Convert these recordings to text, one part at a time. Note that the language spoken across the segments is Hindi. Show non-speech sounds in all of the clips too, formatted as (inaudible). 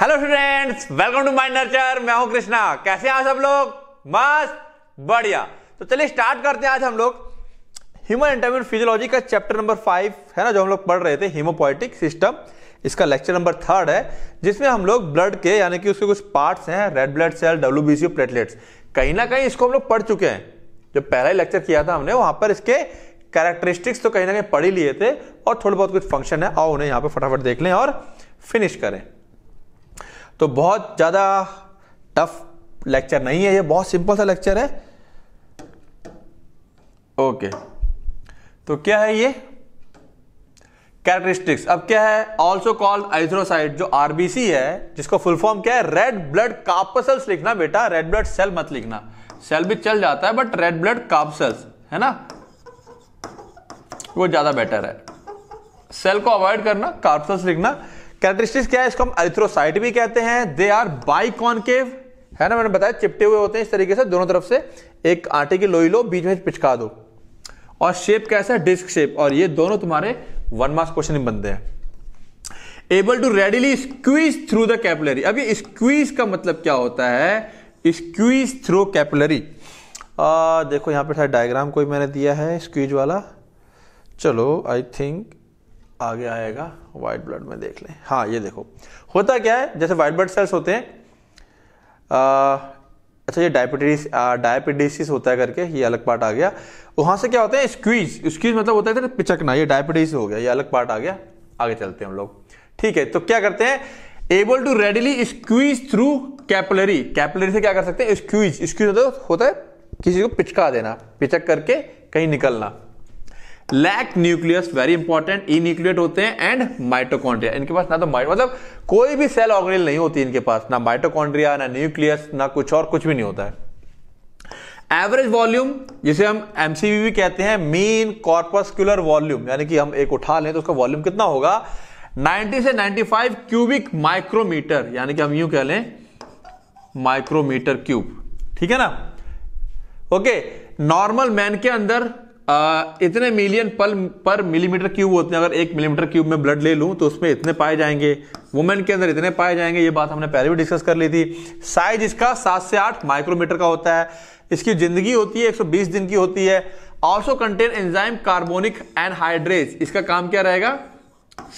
hello students welcome to my nurture मैं हूं कृष्णा कैसे हैं सब लोग मस्त बढ़िया तो चलिए स्टार्ट करते हैं आज हम लोग ह्यूमन एंटरमेंट फिजियोलॉजी का चैप्टर नंबर फाइव है ना जो हम लोग पढ़ रहे थे हीमोपोइटिक सिस्टम इसका लेक्चर नंबर थर्ड है जिसमें हम लोग ब्लड के यानी कि उसके कुछ पार्ट्स हैं red blood cell W platelets कहीं ना कहीं इसको हम लोग पढ़ चुके हैं जो पहला ही लेक्चर किया था हमने वहां पर इसके कैरेक्टरिस्टिक्स तो कहीं ना कहीं पढ़ ही लिए थे और थोड़े बहुत कुछ फंक्शन है आओ उन्हें यहाँ पर फटाफट देख लें और फिनिश करें तो बहुत ज़्यादा टफ लेक्चर नहीं है ये बहुत सिंपल सा लेक्चर है ओके तो क्या है ये कैरेक्टरिस्टिक्स अब क्या है ऑल्सो कॉल्ड आइथ्रोसाइट जो आरबीसी है जिसको फुल फॉर्म क्या है रेड ब्लड कापसल्स लिखना बेटा रेड ब्लड सेल मत लिखना सेल भी चल जाता है बट रेड ब्लड कापसल्स है ना वो ज्यादा बेटर है सेल को अवॉइड करना कार्पसल्स लिखना कैरेक्टरिस्टिक्स क्या है इसको हम अरिथ्रोसाइट भी कहते हैं दे आर बाई कॉनकेव है ना मैंने बताया चिपटे हुए होते हैं इस तरीके से दोनों तरफ से एक आटे की लोई लो बीच में पिचका दो और शेप कैसा है डिस्क शेप और ये दोनों तुम्हारे वन मार्क्स क्वेश्चन में बनते हैं able to readily squeeze through the capillary अब ये स्क्वीज का मतलब क्या होता है स्क्वीज थ्रू कैपुलरी देखो यहां पर डायग्राम कोई मैंने दिया है स्क्वीज वाला चलो आई थिंक आगे आएगा वाइट ब्लड में देख लें हाँ ये देखो होता क्या है जैसे वाइट ब्लड सेल्स होते हैं आ, अच्छा ये डायबिटीज डायबिटीसिस होता है करके ये अलग पार्ट आ गया वहां से क्या होता है स्क्वीज स्क्वीज मतलब होता है पिचकना ये डायबिटीज हो गया ये अलग पार्ट आ गया आगे चलते हैं हम लोग ठीक है तो क्या करते हैं able to readily squeeze through capillary capillary से क्या कर सकते हैं स्क्वीज स्क्वीज तो होता है किसी को पिचका देना पिचक करके कहीं निकलना lack nucleus very important enucleate होते हैं एंड माइटोकॉन्ड्रिया इनके पास ना तो माइट मतलब कोई भी सेल ऑर्गेनिल नहीं होती इनके पास ना माइटोकॉन्ड्रिया ना न्यूक्लियस ना कुछ और कुछ भी नहीं होता है एवरेज वॉल्यूम जिसे हम एमसीवी भी कहते हैं मीन कॉर्पस्कुलर वॉल्यूम यानी कि हम एक उठा लें तो उसका वॉल्यूम कितना होगा 90 से 95 क्यूबिक माइक्रोमीटर यानी कि हम यूं कह लें माइक्रोमीटर क्यूब ठीक है ना ओके नॉर्मल मैन के अंदर इतने मिलियन पल पर मिलीमीटर क्यूब होते हैं अगर एक मिलीमीटर क्यूब में ब्लड ले लूँ तो उसमें इतने पाए जाएंगे वुमेन के अंदर इतने पाए जाएंगे ये बात हमने पहले भी डिस्कस कर ली थी साइज इसका सात से आठ माइक्रोमीटर का होता है इसकी जिंदगी होती है 120 दिन की होती है also contain enzyme carbonic anhydrase इसका काम क्या रहेगा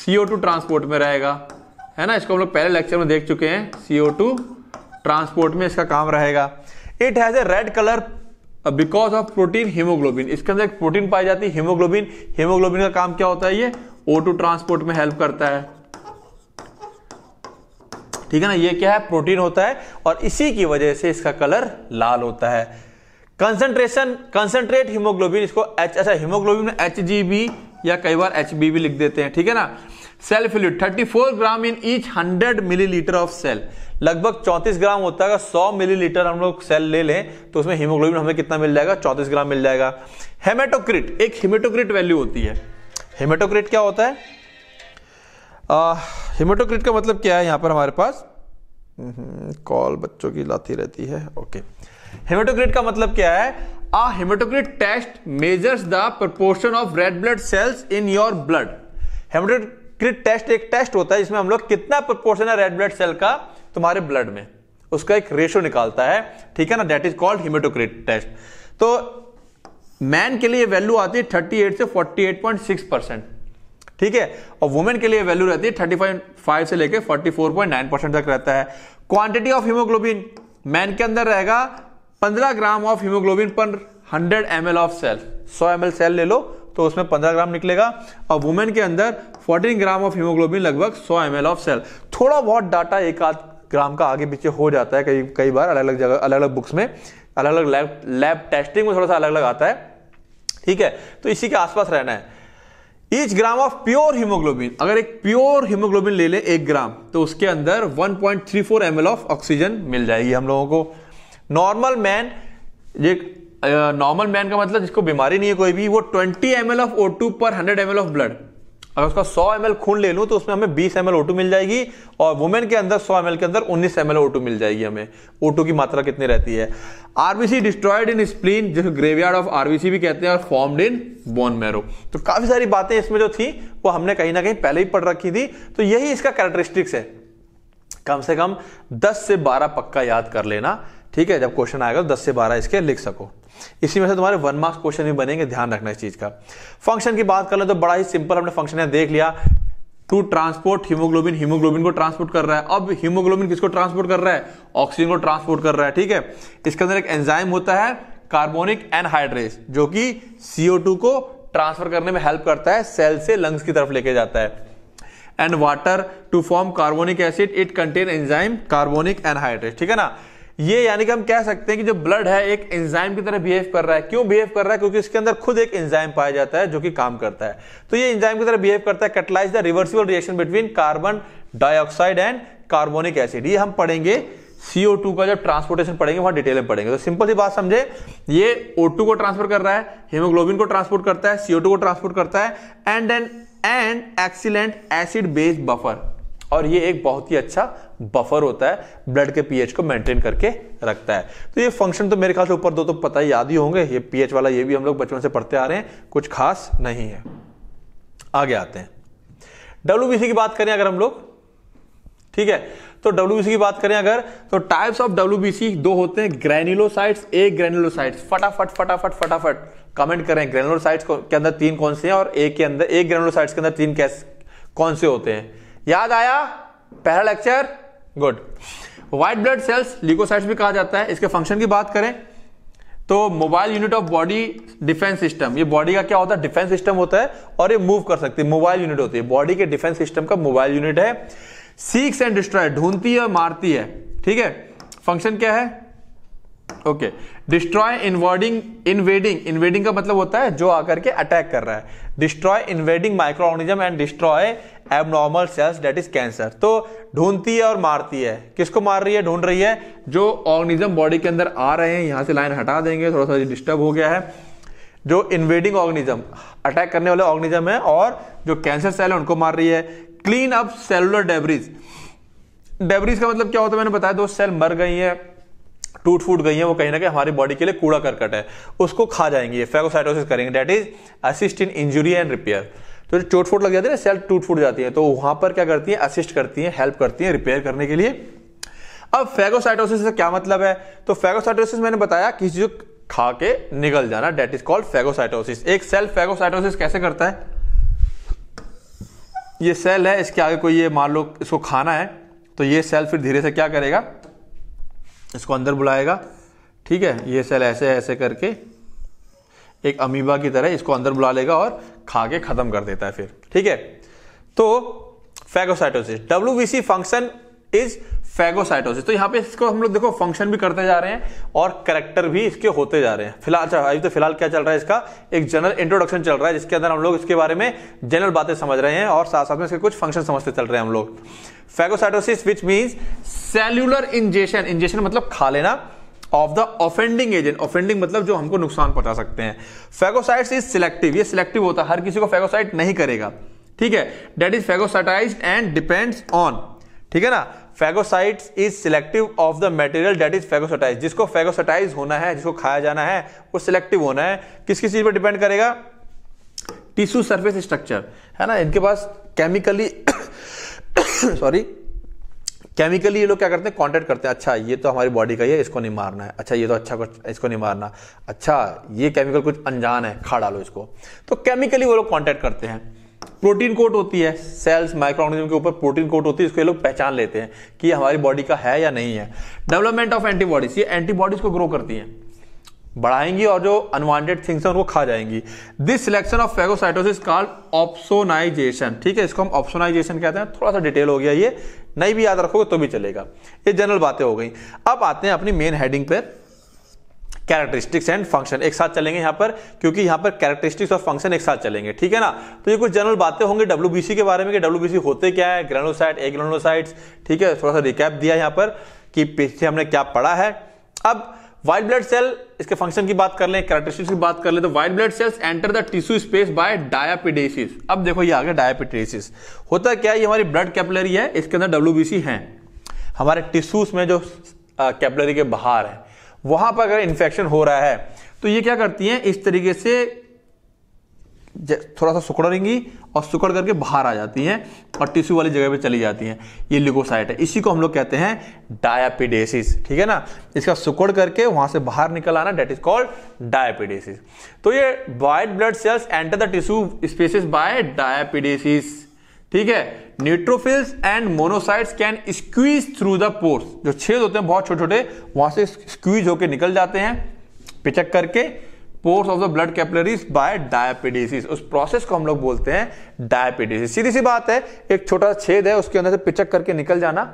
सीओ टू ट्रांसपोर्ट में रहेगा है ना इसको हम लोग पहले लेक्चर में देख चुके हैं सीओ टू ट्रांसपोर्ट में इसका काम रहेगा it has a red colour because of protein haemoglobin इसके अंदर एक प्रोटीन पाई जाती है हीमोग्लोबिन हीमोग्लोबिन का काम क्या होता है ये ओ टू ट्रांसपोर्ट में हेल्प करता है ठीक है ना ये क्या है प्रोटीन होता है और इसी की वजह से इसका कलर लाल होता है कंसेंट्रेशन कंसेंट्रेट हीमोग्लोबिन इसको एच अच्छा हीमोग्लोबिन में एच या कई बार एच भी लिख देते हैं ठीक है ना cell thirty four gram in each hundred millilitre of cell लगभग 34 ग्राम होता है 100 मिलीलीटर हम लोग सेल ले लें तो उसमें हीमोग्लोबिन हमें कितना मिल जाएगा 34 ग्राम मिल जाएगा हेमेटोक्रिट एक हिमेटोक्रिट वैल्यू होती है हिमेटोक्रिट क्या होता है हिमेटोक्रिट का मतलब क्या है यहां पर हमारे पास कॉल हम्म, बच्चों की लाती रहती है ओके हेमेटोक्रिट का मतलब क्या है ah haematocrit test measures the proportion of red blood cells in your blood haematocrit test एक टेस्ट होता है जिसमें हम लोग कितना प्रपोर्शन है रेड ब्लड सेल का तुम्हारे ब्लड में उसका एक रेशो निकालता है ठीक है ना that is called haematocrit test तो मैन के लिए वैल्यू आती है 38 से 48.6 परसेंट ठीक है और वुमेन के लिए वैल्यू रहती है 35 से लेके 44.9 परसेंट तक रहता है क्वांटिटी ऑफ हीमोग्लोबिन मैन के अंदर रहेगा 15 ग्राम ऑफ हीमोग्लोबिन पर 100 M of cell 100 M cell ले लो तो उसमें 15 ग्राम निकलेगा और वुमेन के अंदर 14 ग्राम ऑफ हीमोग्लोबिन लगभग 100 एम ऑफ सेल थोड़ा बहुत डाटा एक आध ग्राम का आगे पीछे हो जाता है कई कई बार अलग अलग जगह अलग अलग बुक्स में अलग अलग लैब लैब टेस्टिंग में थोड़ा सा अलग अलग आता है ठीक है तो इसी के आसपास रहना है each gram of pure haemoglobin अगर एक प्योर हीमोग्लोबिन ले ले एक ग्राम तो उसके अंदर 1.34 पॉइंट ऑफ ऑक्सीजन मिल जाएगी हम लोगों को नॉर्मल मैन ये नॉर्मल मैन का मतलब जिसको बीमारी नहीं है कोई भी वो 20 एम ऑफ ओ पर 100 एम ऑफ ब्लड अगर उसका 100 एम खून ले लूँ तो उसमें हमें 20 एम एल मिल जाएगी और वुमेन के अंदर 100 एम के अंदर 19 एम एल मिल जाएगी हमें ओ की मात्रा कितनी रहती है आरबीसी डिस्ट्रॉयड इन स्प्लीन जिसको ग्रेवयार्ड ऑफ आरबीसी भी कहते हैं और फॉर्मड इन बोन मैरो तो काफ़ी सारी बातें इसमें जो थी वो हमने कहीं ना कहीं पहले ही पढ़ रखी थी तो यही इसका कैरेक्टरिस्टिक्स है कम से कम 10 से 12 पक्का याद कर लेना ठीक है जब क्वेश्चन आएगा तो 10 से 12 इसके लिख सको इसी में से तुम्हारे वन मार्क्स क्वेश्चन भी बनेंगे ध्यान रखना इस चीज का फंक्शन की बात कर लो तो बड़ा ही सिंपल हमने फंक्शन है देख लिया टू ट्रांसपोर्ट हीमोग्लोबिन हीमोग्लोबिन को ट्रांसपोर्ट कर रहा है अब हीमोग्लोबिन किसको ट्रांसपोर्ट कर रहा है ऑक्सीजन को ट्रांसपोर्ट कर रहा है ठीक है इसके अंदर एक एंजाइम होता है कार्बोनिक एनहाइड्रेस जो कि CO2 को ट्रांसफर करने में हेल्प करता है सेल से लंग्स की तरफ लेके जाता है and water to form carbonic acid it contain enzyme carbonic anhydrase ठीक है ना ये यानी कि हम कह सकते हैं कि जो ब्लड है एक एंजाइम की तरह बिहेव कर रहा है क्यों बिहेव कर रहा है क्योंकि इसके अंदर खुद एक एंजाइम पाया जाता है जो कि काम करता है तो ये एंजाइम की तरह बिहेव करता है catalyse the reversible reaction between carbon dioxide and carbonic acid ये हम पढ़ेंगे CO2 का जब ट्रांसपोर्टेशन पढ़ेंगे वहां डिटेल में पढ़ेंगे तो सिंपल सी बात समझे ये O2 को ट्रांसफर कर रहा है हीमोग्लोबिन को ट्रांसपोर्ट करता है CO2 को ट्रांसपोर्ट करता है and an and excellent acid based buffer और ये एक बहुत ही अच्छा बफर होता है ब्लड के पीएच को मेंटेन करके रखता है तो ये फंक्शन तो मेरे ख्याल से ऊपर दो तो पता ही याद ही होंगे ये पीएच वाला ये भी हम लोग बचपन से पढ़ते आ रहे हैं कुछ खास नहीं है आगे आते हैं डब्ल्यू की बात करें अगर हम लोग ठीक है तो डब्ल्यू की बात करें अगर तो टाइप्स ऑफ डब्ल्यू दो होते हैं ग्रेन्युलोसाइट्स एक ग्रेन्युलोसाइट्स फटाफट फटाफट फटाफट कमेंट करें ग्रेनुलोसाइट्स के अंदर तीन कौन से हैं और एक के अंदर एक ग्रेनुलोसाइट्स के अंदर तीन कैसे कौन से होते हैं याद आया पहला lecture good white blood cells leucocytes भी कहा जाता है इसके फंक्शन की बात करें तो mobile unit of body defence system ये बॉडी का क्या होता है डिफेंस सिस्टम होता है और ये मूव कर सकती है मोबाइल यूनिट होती है बॉडी के डिफेंस सिस्टम का मोबाइल यूनिट है सीक्स एंड डिस्ट्रॉय ढूंढती है और मारती है ठीक है फंक्शन क्या है okay destroy invading invading invading का मतलब होता है जो आकर के अटैक कर रहा है destroy invading microorganism and destroy abnormal cells that is cancer तो ढूंढती है और मारती है किसको मार रही है ढूंढ रही है जो ऑर्गेनिज्म बॉडी के अंदर आ रहे हैं यहां से लाइन हटा देंगे थोड़ा सा डिस्टर्ब हो गया है जो इन्वेडिंग ऑर्गेनिज्म अटैक करने वाले ऑर्गेनिज्म है और जो कैंसर सेल है उनको मार रही है clean up cellular debris debris का मतलब क्या होता है मैंने बताया दो सेल मर गई है टूट फूट गई है वो कहीं ना कहीं हमारी बॉडी के लिए कूड़ा करकट है उसको खा जाएंगे फेगोसाइटोसिस करेंगे that is assist in injury and repair तो जो चोट फोट लग जाती है ना सेल टूट फूट जाती है तो वहां पर क्या करती है असिस्ट करती है हेल्प करती है रिपेयर करने के लिए अब फेगोसाइटोसिस से क्या मतलब है तो फेगोसाइटोसिस मैंने बताया किसी जो खा के निकल जाना डेट इज कॉल्ड फेगोसाइटोसिस एक सेल फेगोसाइटोसिस कैसे करता है ये सेल है इसके आगे कोई ये मान लो इसको खाना है तो ये सेल फिर धीरे से क्या करेगा इसको अंदर बुलाएगा ठीक है ये सेल ऐसे ऐसे करके एक अमीबा की तरह इसको अंदर बुला लेगा और खा के खत्म कर देता है फिर ठीक है तो phagocytosis W function is phagocytosis तो यहां पे इसको हम लोग देखो फंक्शन भी करते जा रहे हैं और करेक्टर भी इसके होते जा रहे हैं फिलहाल अच्छा अभी तो फिलहाल क्या चल रहा है इसका एक जनरल इंट्रोडक्शन चल रहा है जिसके अंदर हम लोग इसके बारे में जनरल बातें समझ रहे हैं और साथ साथ में इसके कुछ फंक्शन समझते चल रहे हैं हम लोग phagocytosis which means cellular ingestion ingestion मतलब खा लेना of the offending agent offending मतलब जो हमको नुकसान पहुंचा सकते हैं फेगोसाइट इज सिलेक्टिव ये सिलेक्टिव होता है हर किसी को फेगोसाइट नहीं करेगा ठीक है that is phagocytize and depends on ठीक है ना phagocyte is selective of the material that is phagocytize जिसको फेगोसाइटाइज होना है जिसको खाया जाना है वो सिलेक्टिव होना है किस किस चीज पर डिपेंड करेगा टिश्यू सर्फेस स्ट्रक्चर है ना इनके पास केमिकली सॉरी (coughs) केमिकली ये लोग क्या करते हैं कॉन्टेक्ट करते हैं अच्छा ये तो हमारी बॉडी का ही है इसको नहीं मारना है अच्छा ये तो अच्छा कुछ इसको नहीं मारना अच्छा ये केमिकल कुछ अनजान है खा डालो इसको तो केमिकली वो लोग कॉन्टेक्ट करते हैं प्रोटीन कोट होती है सेल्स माइक्रो ऑर्गेनिज्म के ऊपर प्रोटीन कोट होती है इसको ये लोग पहचान लेते हैं कि हमारी बॉडी का है या नहीं है डेवलपमेंट ऑफ एंटीबॉडीज ये एंटीबॉडीज को ग्रो करती हैं बढ़ाएंगी और जो अनवांटेड थिंग्स हैं उनको खा जाएंगी this selection of phagocytosis called opsonization ठीक है इसको हम ऑप्सोनाइजेशन कहते हैं थोड़ा सा डिटेल हो गया ये नहीं भी याद रखोगे तो भी चलेगा ये जनरल बातें हो गई अब आते हैं अपनी मेन हेडिंग पर कैरेक्टरिस्टिक्स एंड फंक्शन एक साथ चलेंगे यहाँ पर क्योंकि यहाँ पर कैरेक्टरिस्टिक्स और फंक्शन एक साथ चलेंगे ठीक है ना तो ये कुछ जनरल बातें होंगी डब्ल्यू के बारे में कि डब्ल्यू होते क्या है ग्रेनोसाइट ए ग्रेनोसाइट्स ठीक है थोड़ा सा रिकैप दिया यहाँ पर कि पीछे हमने क्या पढ़ा है अब व्हाइट ब्लड सेल इसके फंक्शन की बात कर लें कैरेक्टरिस्टिक्स की बात कर लें तो white blood cells enter the tissue space by diapedesis अब देखो ये आ गया डायापिडेसिस होता क्या है ये हमारी ब्लड कैपिलरी है इसके अंदर डब्ल्यू है हमारे टिश्यूज में जो कैपलरी के बाहर है वहां पर अगर इन्फेक्शन हो रहा है तो ये क्या करती है इस तरीके से थोड़ा सा सुकड़ेंगी और सुकड़ करके बाहर आ जाती हैं और टिश्यू वाली जगह पे चली जाती हैं ये लिकोसाइट है इसी को हम लोग कहते हैं डायापिडेसिस ठीक है ना इसका सुकड़ करके वहां से बाहर निकल आना डेट इज कॉल्ड डायापिडेसिस तो ये white blood cells enter the tissue spaces by diapedesis ठीक है neutrophils and monocytes can squeeze through the pores जो छेद होते हैं बहुत छोटे छोटे वहां से स्क्वीज होकर निकल जाते हैं पिचक करके pores of the blood capillaries by diapedesis उस प्रोसेस को हम लोग बोलते हैं diapedesis सीधी सी बात है एक छोटा छेद है उसके अंदर से पिचक करके निकल जाना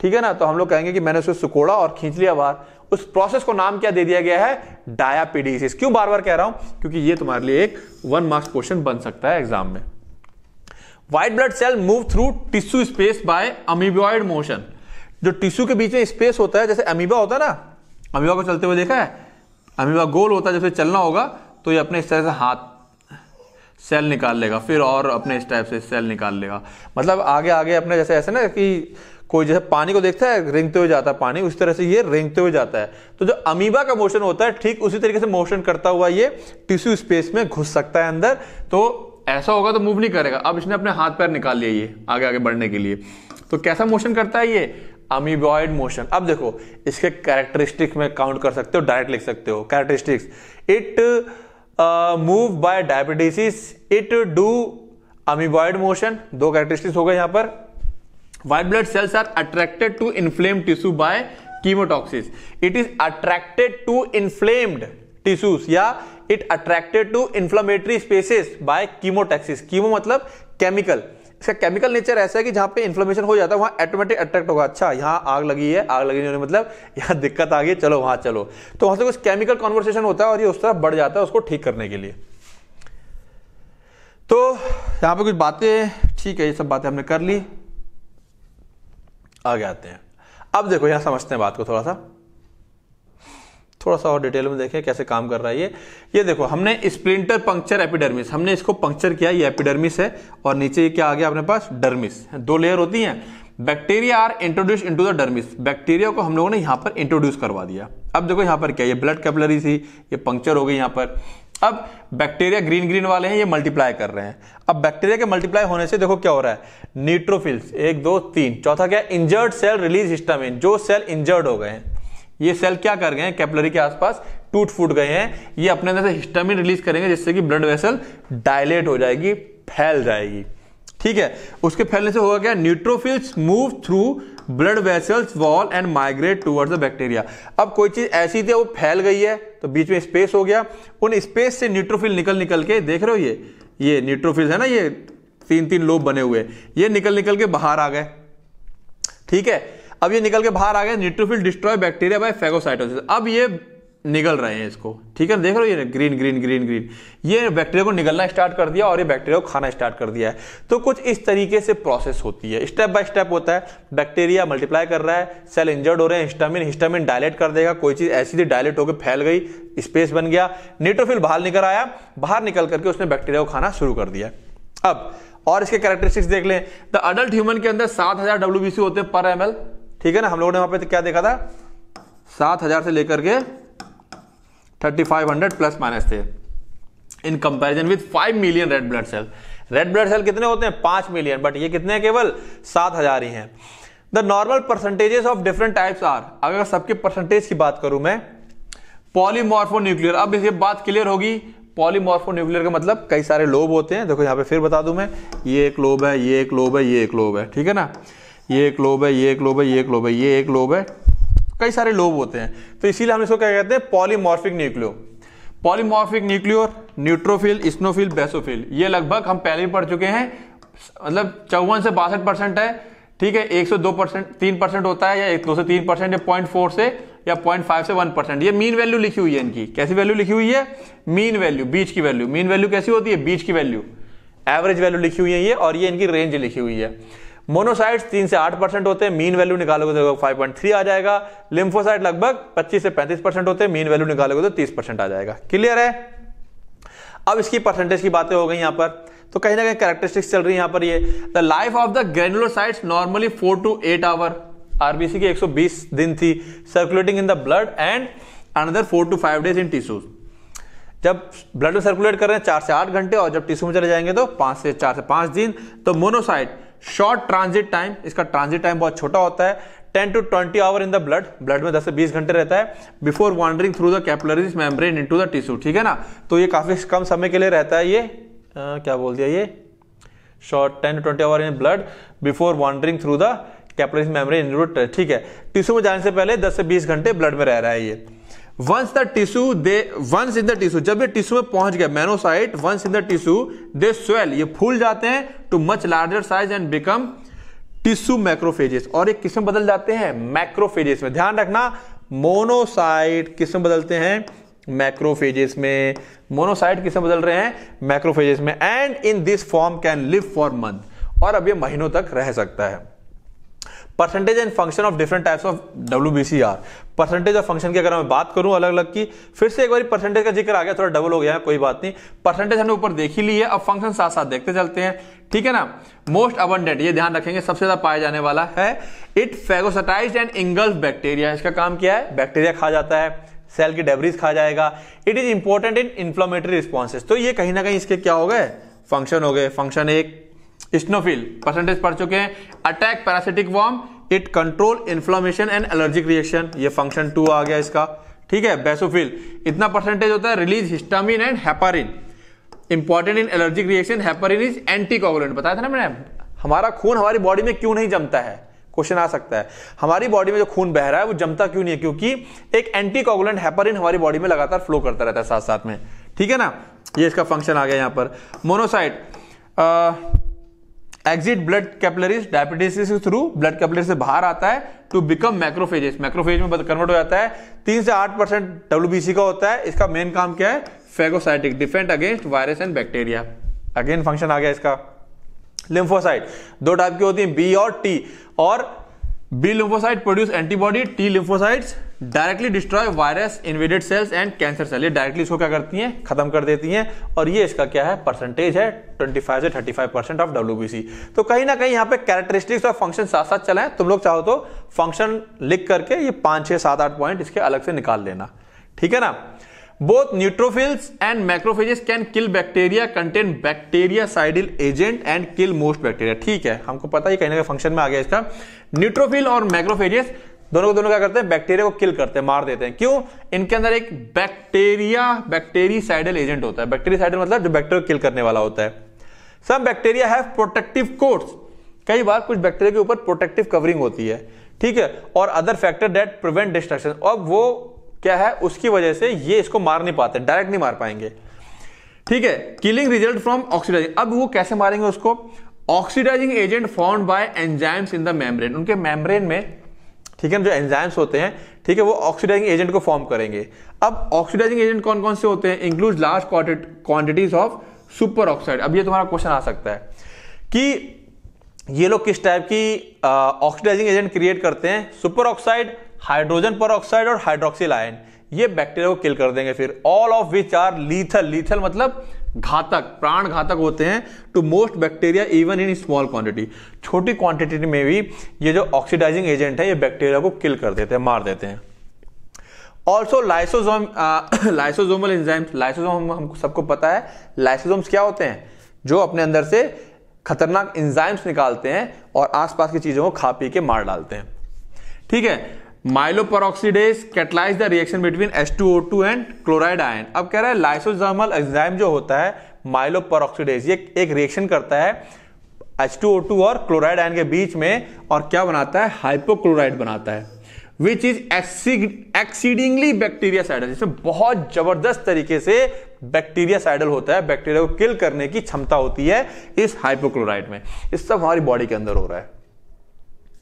ठीक है ना तो हम लोग कहेंगे कि मैंने उसे सुकोड़ा और खींच लिया बाहर उस प्रोसेस को नाम क्या दे दिया गया है डायापिडीसिस क्यों बार बार कह रहा हूं क्योंकि ये तुम्हारे लिए एक वन मार्क्स क्वेश्चन बन सकता है एग्जाम में white blood cell move through tissue space by amoeboid motion जो टिश्यू के बीच में स्पेस होता है जैसे अमीबा होता है ना अमीबा को चलते हुए देखा है अमीबा गोल होता है जैसे चलना होगा तो ये अपने इस तरह से हाथ सेल निकाल लेगा फिर और अपने इस टाइप से सेल निकाल लेगा मतलब आगे आगे अपने जैसे ऐसे ना कि कोई जैसे पानी को देखता है रेंगते हुए जाता है पानी उस तरह से ये रेंगते हुए जाता है तो जो अमीबा का मोशन होता है ठीक उसी तरीके से मोशन करता हुआ ये टिश्यू स्पेस में घुस सकता है अंदर तो ऐसा होगा तो मूव नहीं करेगा अब इसने अपने हाथ पैर निकाल लिया ये आगे आगे बढ़ने के लिए तो कैसा मोशन करता है ये अमीबॉयड मोशन अब देखो इसके कैरेक्टरिस्टिक्स में काउंट कर सकते हो डायरेक्ट लिख सकते हो characteristics it move by diapedesis it do amoeboid motion दो कैरेक्टरिस्टिक्स हो गए यहां पर white blood cells are attracted to inflame tissue by chemotaxis it is attracted to inflamed tissues या it attracted to inflammatory spaces by chemotaxis chemo मतलब केमिकल इसका केमिकल नेचर ऐसा है कि जहां पे इन्फ्लेमेशन हो जाता है वहां ऑटोमेटिक अट्रैक्ट होगा अच्छा यहां आग लगी है आग लगी नहीं मतलब यहां दिक्कत आ गई चलो वहाँ चलो तो वहां से कुछ केमिकल कॉन्वर्सेशन होता है और ये उस तरफ बढ़ जाता है उसको ठीक करने के लिए तो यहां पर कुछ बातें ठीक है ये सब बातें हमने कर ली आगे आते हैं अब देखो यहां समझते हैं बात को थोड़ा सा थोड़ा सा और डिटेल में देखें कैसे काम कर रहा है ये ये देखो हमने स्प्लिंटर पंक्चर एपिडर्मिस हमने इसको पंक्चर किया ये एपिडर्मिस है और नीचे ये क्या आ गया अपने पास डर्मिस दो लेयर होती हैं bacteria are introduce into the dermis bacteria को हम लोगों ने यहाँ पर इंट्रोड्यूस करवा दिया अब देखो यहाँ पर क्या ये ब्लड कैपलरी थी ये पंक्चर हो गई यहाँ पर अब बैक्टीरिया ग्रीन ग्रीन वाले हैं ये मल्टीप्लाई कर रहे हैं अब बैक्टीरिया के मल्टीप्लाई होने से देखो क्या हो रहा है न्यूट्रोफिल्स एक दो तीन चौथा क्या इंजर्ड सेल रिलीज हिस्टामिन जो सेल इंजर्ड हो गए हैं ये सेल क्या कर गए हैं कैपलरी के आसपास टूट फूट गए हैं ये अपने अंदर से हिस्टामिन रिलीज करेंगे जिससे कि ब्लड वेसल डायलेट हो जाएगी फैल जाएगी ठीक है उसके फैलने से होगा क्या neutrophils move through blood vessels wall and migrate towards the bacteria अब कोई चीज ऐसी थी वो फैल गई है तो बीच में स्पेस हो गया उन स्पेस से न्यूट्रोफिल निकल निकल के देख रहे हो ये ये न्यूट्रोफिल्स है ना ये तीन तीन लोब बने हुए ये निकल निकल के बाहर आ गए ठीक है अब ये निकल के बाहर आ गए neutrophil destroy bacteria by phagocytosis अब ये निगल रहे हैं इसको ठीक है देख रहे हो ये ग्रीन ग्रीन ग्रीन ग्रीन ये बैक्टीरिया को निगलना स्टार्ट कर दिया और ये बैक्टीरिया को खाना स्टार्ट कर दिया है तो कुछ इस तरीके से प्रोसेस होती है स्टेप बाय स्टेप होता है बैक्टीरिया मल्टीप्लाई कर रहा है सेल इंजर्ड हो रहे हैं हिस्टामिन हिस्टामिन डायलेट कर देगा कोई चीज ऐसी थी डायलेट होकर फैल गई स्पेस बन गया न्यूट्रोफिल बाहर निकल आया बाहर निकल करके उसने बैक्टीरिया को खाना शुरू कर दिया अब और इसके कैरेक्टरिस्टिक्स देख लें द अडल्ट ह्यूमन के अंदर सात हजार डब्ल्यू होते हैं पर एम ठीक है ना हम लोगों ने वहां पे तो क्या देखा था सात हजार से लेकर के thirty five hundred plus minus थे in comparison with five million red blood cell red blood cell कितने होते हैं पांच मिलियन बट ये कितने केवल सात हजार ही हैं the normal percentages of different types are अगर सबके परसेंटेज की बात करूं मैं न्यूक्लियर अब ये बात क्लियर होगी न्यूक्लियर का मतलब कई सारे लोब होते हैं देखो यहां पे फिर बता दूं मैं ये एक लोब है ये एक लोब है ये एक लोब है ठीक है ना ये एक लोब है ये एक लोब है ये एक लोब है ये एक लोब है कई सारे लोब होते हैं तो इसीलिए हम इसको क्या कहते हैं polymorphic nucleo polymorphonuclear neutrophil eosinophil basophil ये लगभग हम पहले ही पढ़ चुके हैं मतलब चौवन से बासठ परसेंट है ठीक है एक से दो परसेंट तीन परसेंट होता है या एक दो से तीन परसेंट या पॉइंट फोर से या पॉइंट फाइव से वन परसेंट ये मीन वैल्यू लिखी हुई है इनकी कैसी वैल्यू लिखी हुई है मीन वैल्यू बीच की वैल्यू मीन वैल्यू कैसी होती है बीच की वैल्यू एवरेज वैल्यू लिखी हुई है ये और ये इनकी रेंज लिखी हुई है मोनोसाइट्स तीन से आठ परसेंट होते हैं मीन वैल्यू निकालोगे तो फाइव पॉइंट थ्री आ जाएगा लिम्फोसाइट लगभग पच्चीस से पैंतीस परसेंट होते हैं मीन वैल्यू निकालोगे तो तीस परसेंट आ जाएगा क्लियर है अब इसकी परसेंटेज की बातें हो गई यहां पर तो कहीं ना कहीं कैरेक्टरिस्टिक्स चल रही है यहां पर ये the life of the granulocytes normally four to eight hour RBC की 120 दिन थी circulating in the blood and another four to five days in tissues जब ब्लड में सर्कुलेट कर रहे हैं चार से आठ घंटे और जब टिश्यू में चले जाएंगे तो पांच से चार से पांच दिन तो मोनोसाइट शॉर्ट ट्रांजिट टाइम इसका ट्रांजिट टाइम बहुत छोटा होता है 10 to 20 hour in the blood blood में 10 से 20 घंटे रहता है before wandering through the capillaries membrane into the tissue ठीक है ना तो ये काफी कम समय के लिए रहता है ये आ, क्या बोल दिया ये short 10 to 20 hour in blood before wandering through the capillaries membrane into ठीक है टिश्यू में जाने से पहले 10 से 20 घंटे ब्लड में रह रहा है ये once the tissue they once in the tissue जब ये टिश्यू में पहुंच गया monocyte once in the tissue they swell ये फूल जाते हैं too much larger size and become tissue macrophages और ये किस्म बदल जाते हैं मैक्रोफेजेस में ध्यान रखना मोनोसाइट किस्म बदलते हैं मैक्रोफेजेस में मोनोसाइट किस्म बदल रहे हैं मैक्रोफेजेस में and in this form can live for month और अब ये महीनों तक रह सकता है percentage and function of different types of W percentage of function की अगर मैं बात करूं अलग अलग की फिर से एक बार परसेंटेज का जिक्र आ गया थोड़ा डबल हो गया है कोई बात नहीं परसेंटेज हमने ऊपर देख ही ली है अब फंक्शन साथ साथ देखते चलते हैं ठीक है ना मोस्ट अबंडेंट ये ध्यान रखेंगे सबसे ज्यादा पाया जाने वाला है it phagocytize and engulf bacteria इसका काम क्या है बैक्टीरिया खा जाता है सेल की डेबरीज खा जाएगा it is important in inflammatory responses तो ये कहीं ना कहीं इसके क्या हो गए फंक्शन हो गए फंक्शन एक स्नोफिल परसेंटेज पढ़ चुके हैं attack parasitic worm it control inflammation and allergic reaction ये फंक्शन टू आ गया इसका ठीक है बेसोफिल इतना परसेंटेज होता है release histamine and heparin important in allergic reaction heparin is anti बताया था ना मैंने हमारा खून हमारी बॉडी में क्यों नहीं जमता है क्वेश्चन आ सकता है हमारी बॉडी में जो खून बह रहा है वो जमता क्यों नहीं है क्योंकि एक एंटी कॉगुलेंट हमारी बॉडी में लगातार फ्लो करता रहता है साथ साथ में ठीक है ना ये इसका फंक्शन आ गया यहाँ पर monocyte exit blood capillaries diapedesis के थ्रू ब्लड कैपिलरी से बाहर आता है टू बिकम मैक्रोफेजेस मैक्रोफेज में कन्वर्ट हो जाता है तीन से आठ परसेंट डब्ल्यू का होता है इसका मेन काम क्या है phagocytic defence against virus and bacteria again function आ गया इसका लिम्फोसाइट दो टाइप की होती है बी और टी और B lymphocyte produce antibody T lymphocytes directly destroy virus invaded cells and cancer cell ये डायरेक्टली इसको क्या करती हैं खत्म कर देती हैं और ये इसका क्या है परसेंटेज है 25 से 35 परसेंट ऑफ डब्ल्यू तो कहीं ना कहीं यहाँ पे कैरेक्टरिस्टिक्स और फंक्शन साथ साथ चलाएं तुम लोग चाहो तो फंक्शन लिख करके ये पांच छह सात आठ पॉइंट इसके अलग से निकाल लेना ठीक है ना both neutrophils and macrophages can kill bacteria contain bactericidal agent and kill most bacteria ठीक है हमको पता ही कहीं ना कहीं फंक्शन में आ गया इसका न्यूट्रोफिल और मैक्रोफेजेस दोनों को दोनों क्या करते हैं बैक्टीरिया को किल करते हैं मार देते हैं क्यों इनके अंदर एक बैक्टीरिया बैक्टेरिसाइडल एजेंट होता है बैक्टेरिसाइडल मतलब जो बैक्टीरिया किल करने वाला होता है some bacteria have protective coats कई बार कुछ बैक्टीरिया के ऊपर प्रोटेक्टिव कवरिंग होती है ठीक है और other factor that prevent destruction अब वो क्या है उसकी वजह से ये इसको मार नहीं पाते डायरेक्ट नहीं मार पाएंगे ठीक है किलिंग रिजल्ट फ्रॉम ऑक्सीडाइजिंग अब वो कैसे मारेंगे उसको oxidizing agent found by enzymes in the membrane उनके मेम्ब्रेन में ठीक है जो एंजाइम्स होते हैं ठीक है वो ऑक्सीडाइजिंग एजेंट को फॉर्म करेंगे अब ऑक्सीडाइजिंग एजेंट कौन कौन से होते हैं include large quantities of superoxide अब ये तुम्हारा क्वेश्चन आ सकता है कि ये लोग किस टाइप की ऑक्सीडाइजिंग एजेंट क्रिएट करते हैं superoxide hydrogen peroxide और हाइड्रोक्सिल आयन ये बैक्टीरिया को किल कर देंगे फिर all of which are lethal lethal मतलब घातक प्राण घातक होते हैं to most bacteria even in small quantity छोटी क्वांटिटी में भी ये जो ऑक्सीडाइजिंग एजेंट है ये बैक्टीरिया को किल कर देते हैं मार देते हैं also lysosome lysosomal enzymes lysosome हम, हमको सबको पता है लाइसोजोम्स क्या होते हैं जो अपने अंदर से खतरनाक एंजाइम्स निकालते हैं और आसपास की चीज़ों को खा पी के मार डालते हैं ठीक है myeloperoxidase catalyse the reaction between two and chloride ion अब कह रहा है लाइसोजर्मल एंजाइम जो होता है माइलोपरऑक्सीडेज ये एक रिएक्शन करता है टू और क्लोराइड आयन के बीच में और क्या बनाता है हाइपोक्लोराइड बनाता है which is exceedingly bactericidal जिसमें बहुत जबरदस्त तरीके से बैक्टीरिया साइडल होता है बैक्टीरिया को किल करने की क्षमता होती है इस हाइपोक्लोराइड में इस सब हमारी बॉडी के अंदर हो रहा है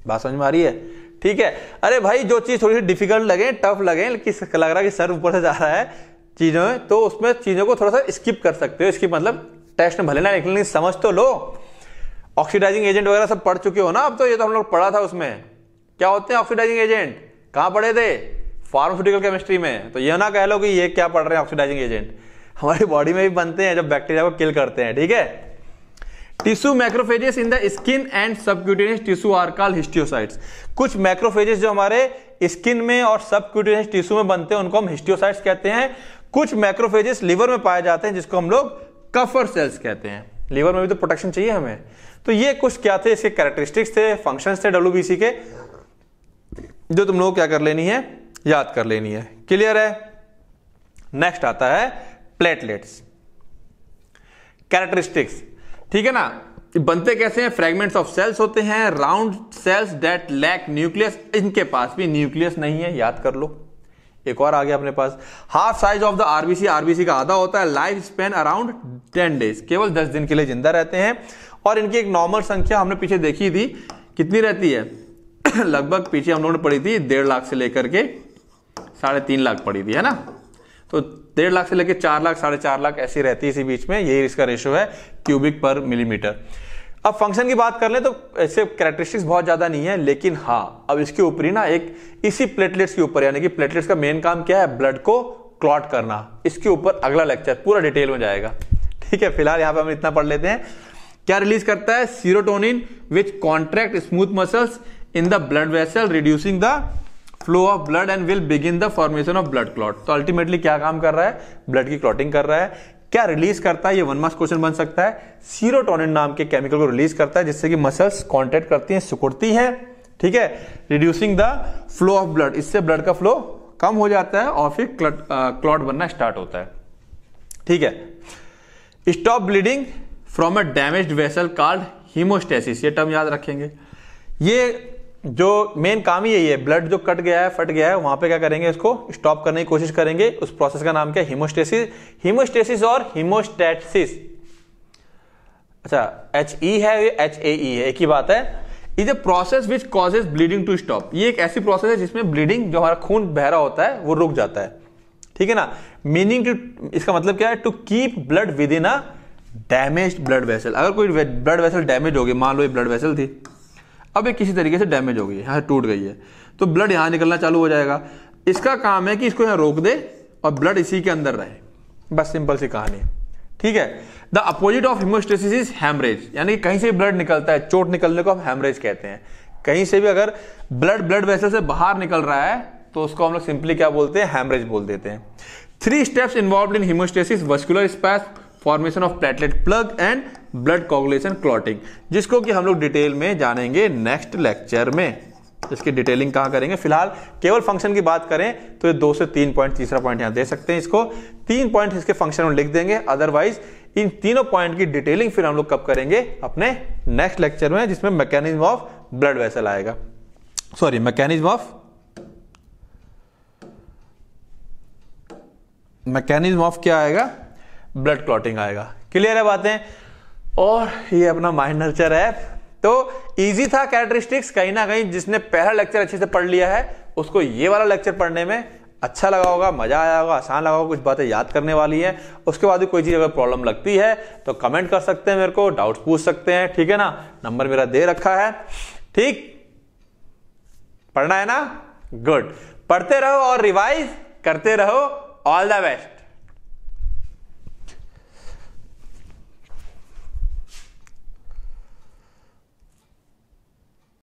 बात समझ में आ रही है ठीक है अरे भाई जो चीज़ थोड़ी सी डिफिकल्ट लगे टफ लगे कि लग रहा है कि सर ऊपर से जा रहा है चीज़ों में तो उसमें चीज़ों को थोड़ा सा स्किप कर सकते हो इसकी मतलब टेस्ट भले ना लेकिन समझ तो लो ऑक्सीडाइजिंग एजेंट वगैरह सब पढ़ चुके हो ना अब तो ये तो हम लोग पढ़ा था उसमें क्या होते हैं ऑक्सीडाइजिंग एजेंट कहाँ पढ़े थे फार्मास्यूटिकल केमिस्ट्री में तो यह ना कह लो कि ये क्या पढ़ रहे हैं ऑक्सीडाइजिंग एजेंट हमारी बॉडी में भी बनते हैं जब बैक्टीरिया को किल करते हैं ठीक है tissue macrophages in the skin and subcutaneous tissue are call histiocytes कुछ मैक्रोफेजेस जो हमारे स्किन में और सबक्यूटेनियस टिश्यू में बनते हैं उनको हम हिस्टियोसाइट्स कहते हैं कुछ मैक्रोफेजेस लीवर में पाए जाते हैं जिसको हम लोग कफर सेल्स कहते हैं लीवर में भी तो प्रोटेक्शन चाहिए हमें तो ये कुछ क्या थे इसके कैरेक्टरिस्टिक्स थे फंक्शन थे डब्ल्यू के जो तुम लोग क्या कर लेनी है याद कर लेनी है क्लियर है नेक्स्ट आता है प्लेटलेट्स कैरेक्टरिस्टिक्स ठीक है ना बनते कैसे हैं फ्रेगमेंट्स ऑफ सेल्स होते हैं round cells that lack nucleus इनके पास भी न्यूक्लियस नहीं है याद कर लो एक और आ गया अपने पास half size of the RBC RBC का आधा होता है life span around ten days केवल दस दिन के लिए जिंदा रहते हैं और इनकी एक नॉर्मल संख्या हमने पीछे देखी थी कितनी रहती है (coughs) लगभग पीछे हम लोगों ने पढ़ी थी डेढ़ लाख से लेकर के साढ़े तीन लाख पड़ी थी है ना तो डेढ़ लाख से लेकर चार लाख साढ़े चार लाख ऐसी रहती है इसी बीच में यही इसका रेशो है क्यूबिक पर मिलीमीटर अब फंक्शन की बात कर लें तो ऐसे कैरेक्टरिस्टिक्स बहुत ज़्यादा नहीं है लेकिन हाँ अब इसके ऊपर ही ना एक इसी प्लेटलेट्स के ऊपर यानी कि प्लेटलेट्स का मेन काम क्या है ब्लड को क्लॉट करना इसके ऊपर अगला लेक्चर पूरा डिटेल में जाएगा ठीक है फिलहाल यहाँ पे हम इतना पढ़ लेते हैं क्या रिलीज करता है serotonin which contract smooth muscles in the blood vessel reducing the flow of blood and will begin the formation of blood clot तो अल्टीमेटली क्या काम कर रहा है ब्लड की क्लॉटिंग कर रहा है क्या रिलीज करता है ये वन मास क्वेश्चन बन सकता है सीरोटोनिन नाम के केमिकल को रिलीज करता है जिससे कि मसल्स कॉन्टेक्ट करती हैं सुकुड़ती है ठीक है reducing the flow of blood इससे ब्लड का फ्लो कम हो जाता है और फिर क्लॉट बनना स्टार्ट होता है ठीक है stop bleeding from a damage vessel called haemostasis ये टर्म याद रखेंगे ये जो मेन काम ही यही है ब्लड जो कट गया है फट गया है वहां पे क्या करेंगे इसको स्टॉप करने की कोशिश करेंगे उस प्रोसेस का नाम क्या हिमोस्टेसिस हिमोस्टेसिस और हिमोस्टेटिस अच्छा एच ई e है एच ए ई है एक ही बात है is a process which causes bleeding to stop ये एक ऐसी प्रोसेस है जिसमें ब्लीडिंग जो हमारा खून बहरा होता है वो रुक जाता है ठीक है ना मीनिंग टू इसका मतलब क्या है to keep blood within a damage blood vessel अगर कोई ब्लड वेसल डैमेज हो गई मान लो ये ब्लड वेसल थी अब ये किसी तरीके से डैमेज हो गई है यहाँ टूट गई है तो ब्लड यहाँ निकलना चालू हो जाएगा इसका काम है कि इसको यहाँ रोक दे और ब्लड इसी के अंदर रहे बस सिंपल सी कहानी ठीक है the opposite of haemostasis is haemorrhage यानी कहीं से ब्लड निकलता है चोट निकलने को हम हेमरेज कहते हैं कहीं से भी अगर ब्लड ब्लड वेसल से बाहर निकल रहा है तो उसको हम लोग सिंपली क्या बोलते हैं हेमरेज बोल देते हैं three steps involve in haemostasis vascular spasm formation of platelet plug and blood coagulation clotting जिसको कि हम लोग डिटेल में जानेंगे नेक्स्ट लेक्चर में इसकी डिटेलिंग कहाँ करेंगे फिलहाल केवल फंक्शन की बात करें तो ये दो से तीन पॉइंट तीसरा पॉइंट यहाँ दे सकते हैं इसको तीन पॉइंट इसके फंक्शन में लिख देंगे अदरवाइज इन तीनों पॉइंट की डिटेलिंग फिर हम लोग कब करेंगे अपने नेक्स्ट लेक्चर में जिसमें मैकेनिज्म ऑफ ब्लड वेसल आएगा sorry mechanism of mechanism of क्या आएगा ब्लड क्लॉटिंग आएगा क्लियर है बातें और ये अपना माइंड नर्चर है तो इजी था कैरेक्टरिस्टिक्स कहीं ना कहीं जिसने पहला लेक्चर अच्छे से पढ़ लिया है उसको ये वाला लेक्चर पढ़ने में अच्छा लगा होगा मजा आया होगा आसान लगा होगा कुछ बातें याद करने वाली हैं उसके बाद भी कोई चीज़ अगर प्रॉब्लम लगती है तो कमेंट कर सकते हैं मेरे को डाउट्स पूछ सकते हैं ठीक है ना नंबर मेरा दे रखा है ठीक पढ़ना है ना गुड पढ़ते रहो और रिवाइज करते रहो ऑल द बेस्ट